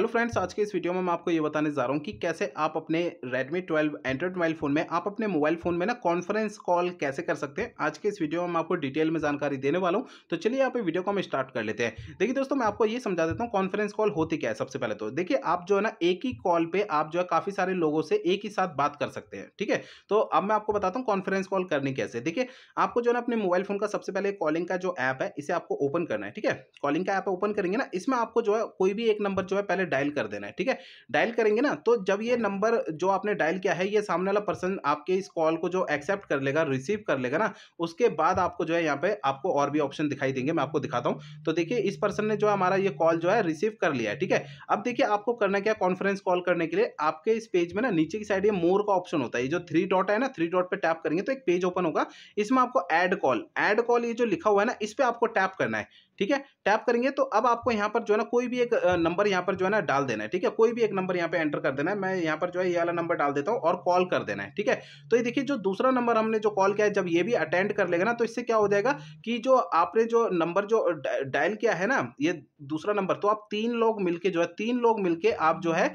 hello friends आज के इस वीडियो में मैं आपको ये बताने जा रहा हूँ कि कैसे आप अपने Redmi 12 Android मोबाइल फ़ोन में आप अपने मोबाइल फ़ोन में ना कॉन्फ्रेंस कॉल कैसे कर सकते हैं आज के इस वीडियो में मैं आपको डिटेल में जानकारी देने वाला हूँ तो चलिए आप वीडियो को हम स्टार्ट कर लेते हैं देखिए दोस्तों मैं आपको ये समझा देता हूँ कॉन्फ्रेंस कॉल होती क्या है सबसे पहले तो देखिए आप जो है ना एक ही कॉल पर आप जो है काफ़ी सारे लोगों से एक ही साथ बात कर सकते हैं ठीक है तो अब मैं आपको बताता हूँ कॉन्फ्रेंस कॉल करनी कैसे देखिए आपको जो है ना अपने मोबाइल फ़ोन का सबसे पहले कॉलिंग का जो ऐप है इसे आपको ओपन करना है ठीक है कॉलिंग का ऐप ओपन करेंगे ना इसमें आपको जो है कोई भी एक नंबर जो है पहले डायल कर देना है ठीक है डायल करेंगे ना तो जब ये नंबर जो आपने डायल किया है ये सामने वाला पर्सन आपके इस कॉल को जो एक्सेप्ट कर लेगा रिसीव कर लेगा ना उसके बाद आपको जो है यहाँ पे आपको और भी ऑप्शन दिखाई देंगे मैं आपको दिखाता हूँ तो देखिए इस पर्सन ने जो हमारा ये कॉल जो है रिसीव कर लिया है ठीक है अब देखिए आपको करना क्या कॉन्फ्रेंस कॉल करने के लिए आपके इस पेज में ना नीचे की साइड ये मोर का ऑप्शन होता है ये जो थ्री डॉट है ना थ्री डॉट पर टैप करेंगे तो एक पेज ओपन होगा इसमें आपको एड कॉल एड कॉल ये जो लिखा हुआ है ना इस पर आपको टैप करना है ठीक है टैप करेंगे तो अब आपको यहाँ पर जो है ना कोई भी एक नंबर यहाँ पर जो है ना डाल देना है ठीक है कोई भी एक नंबर यहाँ पे एंटर कर देना है मैं यहाँ पर जो है ये वाला नंबर डाल देता हूँ और कॉल कर देना है ठीक है तो ये देखिए जो दूसरा नंबर हमने जो कॉल किया है जब ये भी अटेंड कर लेगा ना तो इससे क्या हो जाएगा कि जो आपने जो नंबर जो डायल किया है ना ये दूसरा नंबर तो आप तीन लोग मिलकर जो है तीन लोग मिलकर आप जो है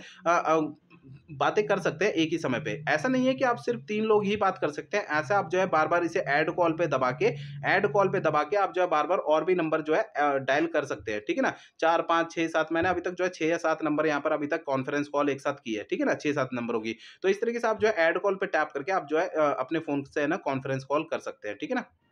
बातें कर सकते हैं एक ही समय पे ऐसा नहीं है कि आप सिर्फ तीन लोग ही बात कर सकते हैं ऐसा आप जो है बार बार इसे ऐड कॉल पे दबा के ऐड कॉल पे दबा के आप जो है बार बार और भी नंबर जो है डायल कर सकते हैं ठीक है ना चार पाँच छः सात मैंने अभी तक जो है छः या सात नंबर यहाँ पर अभी तक कॉन्फ्रेंस कॉल एक साथ की है ठीक है ना छः सात नंबरों की तो इस तरीके से आप जो है एड कॉल पर टैप करके आप जो है अपने फोन से है ना कॉन्फ्रेंस कॉल कर सकते हैं ठीक है ना